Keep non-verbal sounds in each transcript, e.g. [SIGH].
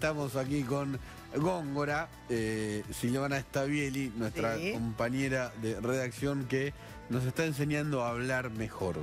Estamos aquí con Góngora, eh, Silvana Stavieli, nuestra compañera de redacción que nos está enseñando a hablar mejor.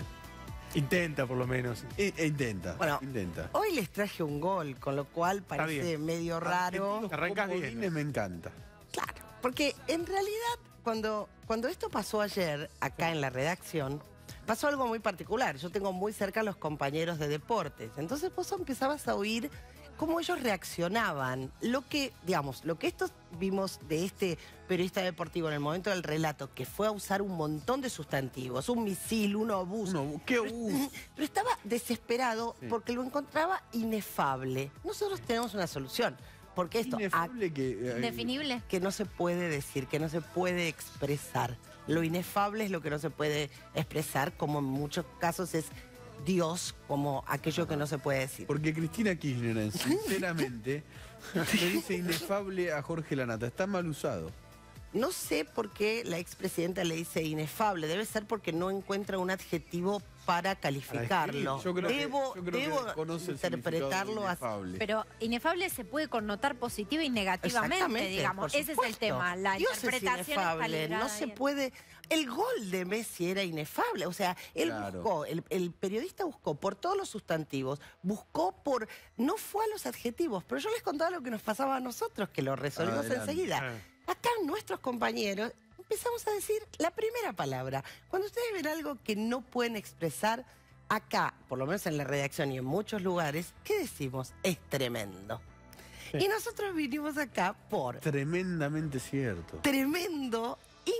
Intenta, por lo menos. E, e intenta, bueno, intenta. Hoy les traje un gol, con lo cual parece medio ah, raro. Arrancas bien. me encanta. Claro, porque en realidad cuando, cuando esto pasó ayer, acá en la redacción, pasó algo muy particular. Yo tengo muy cerca a los compañeros de deportes. Entonces vos empezabas a oír cómo ellos reaccionaban. Lo que, digamos, lo que estos vimos de este periodista deportivo en el momento del relato, que fue a usar un montón de sustantivos, un misil, un obús. ¿Qué [LAUGHS] Pero estaba desesperado porque lo encontraba inefable. Nosotros tenemos una solución. Porque esto... Inefable eh, Que no se puede decir, que no se puede expresar. Lo inefable es lo que no se puede expresar, como en muchos casos es Dios como aquello que no se puede decir. Porque Cristina Kirchner, [LAUGHS] sinceramente, le dice inefable a Jorge Lanata. Está mal usado. No sé por qué la expresidenta le dice inefable. Debe ser porque no encuentra un adjetivo para calificarlo. Yo creo debo, que, debo interpretarlo así. Pero inefable se puede connotar positiva y negativamente, digamos. Ese es el tema, la interpretación No se puede... El gol de Messi era inefable, o sea, él buscó, el, periodista buscó por todos los sustantivos, buscó por, no fue a los adjetivos, pero yo les contaba lo que nos pasaba a nosotros, que lo resolvimos enseguida. Eh. Acá nuestros compañeros empezamos a decir la primera palabra. Cuando ustedes ven algo que no pueden expresar, acá, por lo menos en la redacción y en muchos lugares, ¿qué decimos? Es tremendo. Y nosotros vinimos acá por... Tremendamente cierto. Tremendo,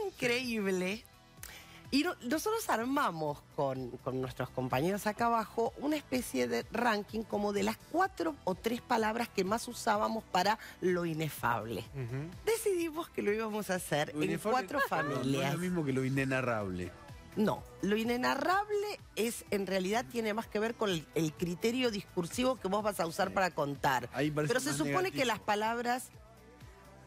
increíble, y nosotros armamos con, nuestros compañeros acá abajo una especie de ranking como de las cuatro o tres palabras que más usábamos para lo inefable. Decidimos que lo íbamos a hacer en cuatro familias. [LAUGHS] No es lo mismo que lo inenarrable. No, lo inenarrable es, en realidad, tiene más que ver con el, criterio discursivo que vos vas a usar para contar. Pero se supone que las palabras...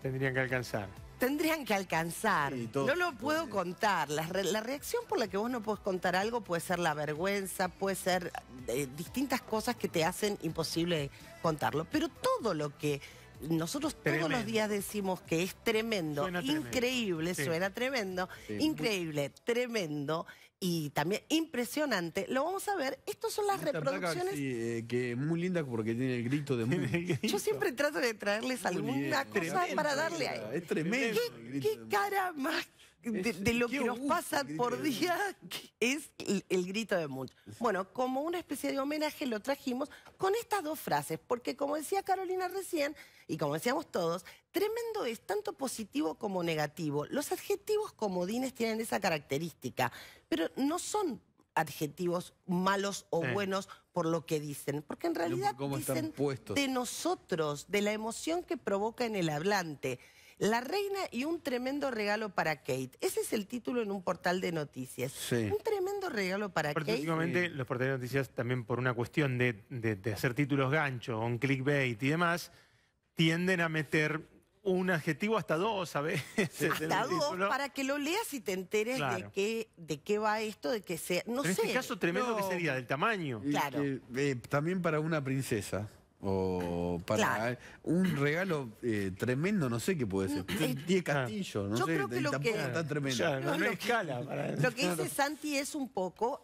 Tendrían que alcanzar tendrían que alcanzar. no lo puedo contar. La, reacción por la que vos no podés contar algo puede ser la vergüenza, puede ser eh, distintas cosas que te hacen imposible contarlo. Pero todo lo que nosotros todos los días decimos que es tremendo, increíble, suena tremendo, increíble, tremendo, y también impresionante. Lo vamos a ver. Estas son las reproducciones. Eh, que muy linda porque tiene el grito de Yo siempre trato de traerles alguna cosa para darle a Es tremendo. ¿qué cara más de, lo que nos pasa por día es el, grito de mucho. Bueno, como una especie de homenaje lo trajimos con estas dos frases, porque como decía Carolina recién, y como decíamos todos, tremendo es tanto positivo como negativo. Los adjetivos comodines tienen esa característica, pero no son adjetivos malos o buenos por lo que dicen, porque en realidad dicen de nosotros, de la emoción que provoca en el hablante. La reina y un tremendo regalo para Kate. Ese es el título en un portal de noticias. Un tremendo regalo para Kate. Últimamente los portales de noticias también por una cuestión de, hacer títulos gancho, un clickbait y demás, tienden a meter un adjetivo hasta dos a veces. Hasta dos, para que lo leas y te enteres de qué va esto, de que sea. No sé. En este caso tremendo que sería, del tamaño. claro. Eh, eh, también para una princesa o para un regalo eh, tremendo, no sé qué puede ser. Tiene eh, castillo, no sé, lo que, tremendo. no, lo, escala lo que dice Santi es un poco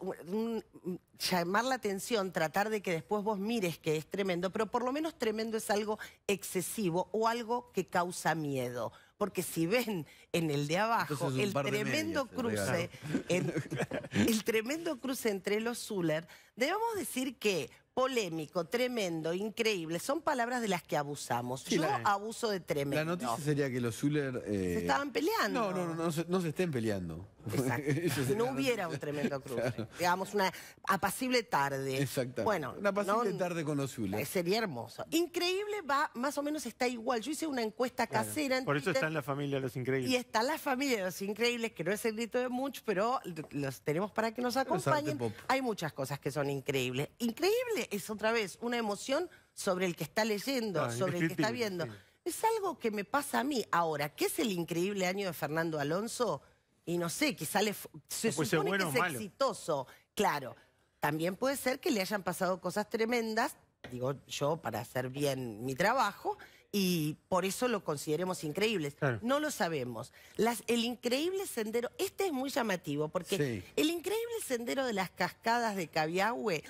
llamar la atención, tratar de que después vos mires que es tremendo, pero por lo menos tremendo es algo excesivo o algo que causa miedo porque si ven en el de abajo el tremendo cruce, el, tremendo cruce entre los Zuller, debemos decir que polémico, tremendo, increíble. Son palabras de las que abusamos. Yo abuso de tremendo. La noticia sería que los Zuller... Eh, se estaban peleando. No, no, no se estén peleando. Exacto. [LAUGHS] si no hubiera un tremendo cruce. Digamos, una apacible tarde. Bueno, una apacible tarde con eh, Sería hermoso. Increíble va, más o menos está igual. Yo hice una encuesta casera. Por eso está en la familia Los Increíbles. Y está la familia Los Increíbles, que no es el grito de mucho, pero los tenemos para que nos acompañen. Hay muchas cosas que son increíbles. Increíble es otra vez una emoción sobre el que está leyendo, sobre el que está viendo. Es algo que me pasa a mí. Ahora, ¿qué es el increíble año de Fernando Alonso? y no sé, quizá sale. se supone que es exitoso. Claro, también puede ser que le hayan pasado cosas tremendas, digo yo, para hacer bien mi trabajo, y por eso lo consideremos increíble. No lo sabemos. el increíble sendero, este es muy llamativo, porque el increíble sendero de las cascadas de caviahue...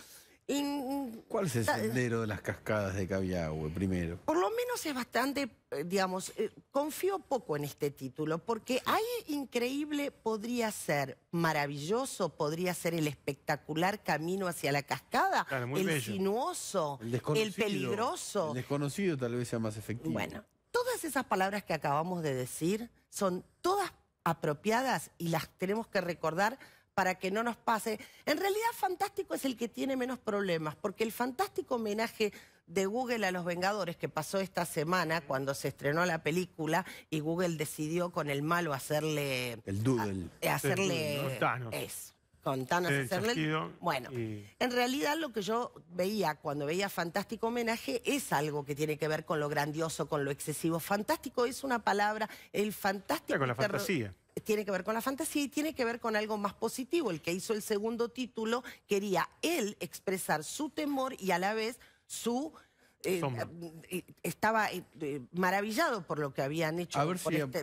Mm, ¿Cuál es el ah, sendero de las cascadas de Cabiagüe, primero? Por lo menos es bastante, eh, digamos, eh, confío poco en este título, porque hay increíble podría ser maravilloso, podría ser el espectacular camino hacia la cascada, el sinuoso, el, peligroso. El desconocido tal vez sea más efectivo. Bueno, todas esas palabras que acabamos de decir son todas apropiadas y las tenemos que recordar para que no nos pase. En realidad, Fantástico es el que tiene menos problemas, porque el fantástico homenaje de Google a los Vengadores que pasó esta semana cuando se estrenó la película y Google decidió con el malo hacerle el doodle, eh, hacerle Es, con Thanos hacerle bueno, en realidad lo que yo veía cuando veía fantástico homenaje es algo que tiene que ver con lo grandioso, con lo excesivo. Fantástico es una palabra, el fantástico con la fantasía tiene que ver con la fantasía y tiene que ver con algo más positivo. El que hizo el segundo título quería él expresar su temor y a la vez su... Eh, eh, estaba eh, maravillado por lo que habían hecho a ver si este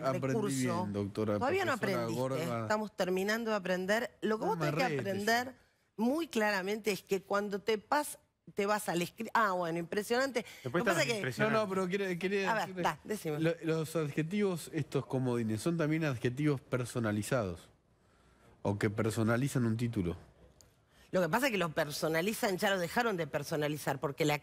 doctora, Todavía no aprendiste, estamos terminando de aprender. Lo que vos tenés que aprender muy claramente es que cuando te pasas, te vas al escrito. Ah, bueno, impresionante. Después pasa que... No, no, pero quería, A ver, da, los adjetivos, estos comodines, son también adjetivos personalizados o que personalizan un título. Lo que pasa es que lo personalizan, ya lo dejaron de personalizar, porque la,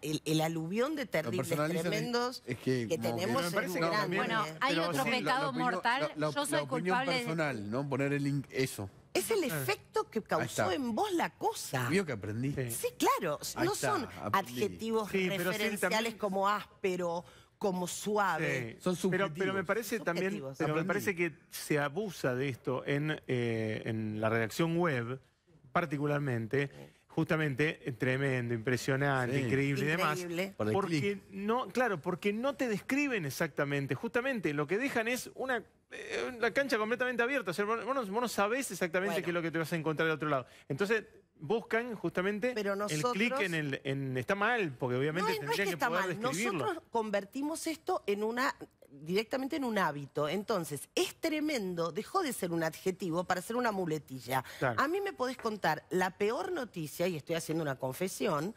el, aluvión de terribles tremendos que, tenemos es Bueno, hay otro pecado mortal, yo soy culpable... personal, de... ¿no? Poner el... eso. Es el eh. efecto que causó en vos la cosa. Vio que aprendí. Sí, claro. No son adjetivos referenciales como áspero, como suave. Son subjetivos. Pero, me parece también, pero me parece que se abusa de esto en, eh, en la redacción web particularmente, justamente eh, tremendo, impresionante, increíble, y demás. porque no, claro, porque no te describen exactamente. Justamente lo que dejan es una la eh, cancha completamente abierta. O sea, vos, no, sabés exactamente qué es lo que te vas a encontrar de otro lado. Entonces, buscan justamente el clic en el... está mal, porque obviamente no, que, está poder mal. Nosotros convertimos esto en una directamente en un hábito. Entonces, es tremendo, dejó de ser un adjetivo para ser una muletilla. A mí me podés contar la peor noticia, y estoy haciendo una confesión,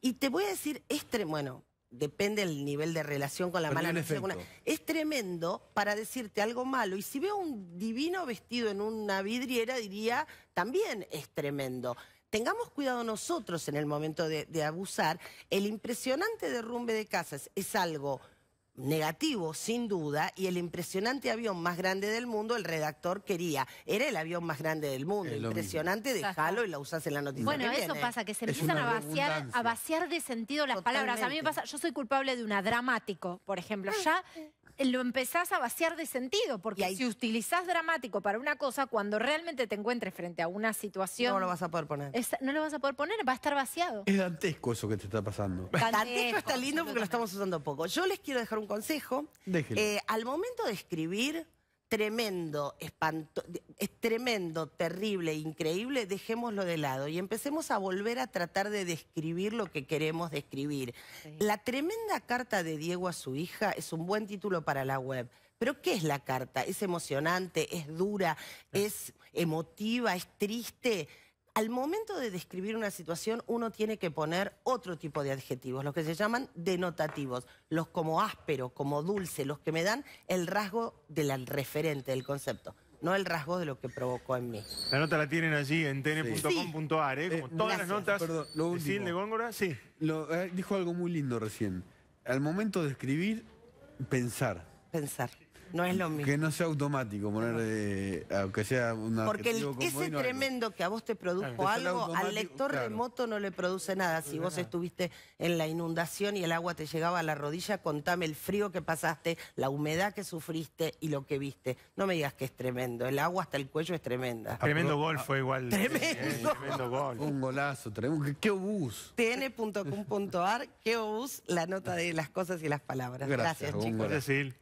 y te voy a decir, es bueno, depende del nivel de relación con la mala noticia. es tremendo para decirte algo malo. Y si veo un divino vestido en una vidriera, diría, también es tremendo tengamos cuidado nosotros en el momento de, abusar. El impresionante derrumbe de casas es algo negativo, sin duda, y el impresionante avión más grande del mundo, el redactor quería. Era el avión más grande del mundo, impresionante, déjalo y la usas en la noticia. Bueno, eso pasa, que se empiezan a vaciar, a vaciar de sentido las palabras. A mí me pasa, yo soy culpable de una dramático, por ejemplo. Ya eh, lo empezás a vaciar de sentido, porque si utilizás dramático para una cosa, cuando realmente te encuentres frente a una situación... No lo vas a poder poner. no lo vas a poder poner, va a estar vaciado. Es dantesco eso que te está pasando. Dantesco, está lindo porque lo estamos usando poco. Yo les quiero dejar un consejo. Eh, al momento de escribir, tremendo, es tremendo, terrible, increíble, dejémoslo de lado y empecemos a volver a tratar de describir lo que queremos describir. La tremenda carta de Diego a su hija es un buen título para la web. Pero ¿qué es la carta? ¿Es emocionante? ¿Es dura? ¿Es emotiva? ¿Es triste? Al momento de describir una situación, uno tiene que poner otro tipo de adjetivos, los que se llaman denotativos, los como áspero, como dulce, los que me dan el rasgo del referente, del concepto no el rasgo de lo que provocó en mí. La nota la tienen allí en tn.com.ar, ¿eh? como todas eh, las notas. Perdón, lo de Góngora, sí. Eh, dijo algo muy lindo recién. Al momento de escribir, pensar. Pensar. No es lo mismo. Que no sea automático, poner, eh, aunque sea una. Porque ese tremendo que a vos te produjo algo, al lector remoto no le produce nada. Si vos estuviste en la inundación y el agua te llegaba a la rodilla, contame el frío que pasaste, la humedad que sufriste y lo que viste. No me digas que es tremendo. El agua hasta el cuello es tremenda. Ah, tremendo gol fue igual. Tremendo. Eh, tremendo gol. Un golazo, tremendo. ¿Qué obús? tn.com.ar, qué obús, la nota de las cosas y las palabras. Gracias, chicos.